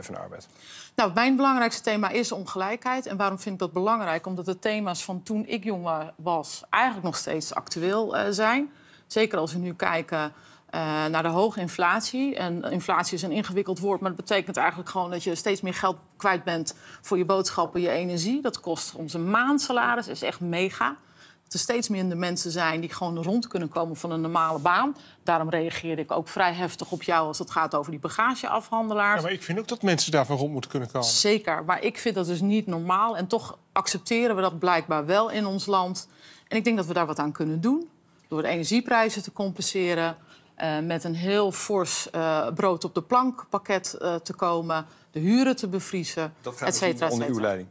van Arbeid? Nou, mijn belangrijkste thema is ongelijkheid. En waarom vind ik dat belangrijk? Omdat de thema's van toen ik jong was eigenlijk nog steeds actueel eh, zijn. Zeker als we nu kijken eh, naar de hoge inflatie. En inflatie is een ingewikkeld woord, maar dat betekent eigenlijk gewoon dat je steeds meer geld kwijt bent voor je boodschappen, je energie. Dat kost onze maandsalaris, is echt mega er steeds minder mensen zijn die gewoon rond kunnen komen van een normale baan. Daarom reageerde ik ook vrij heftig op jou als het gaat over die bagageafhandelaars. Ja, maar ik vind ook dat mensen daarvan rond moeten kunnen komen. Zeker, maar ik vind dat dus niet normaal. En toch accepteren we dat blijkbaar wel in ons land. En ik denk dat we daar wat aan kunnen doen. Door de energieprijzen te compenseren. Eh, met een heel fors eh, brood op de plank pakket eh, te komen, de huren te bevriezen, et cetera. Onder uw leiding.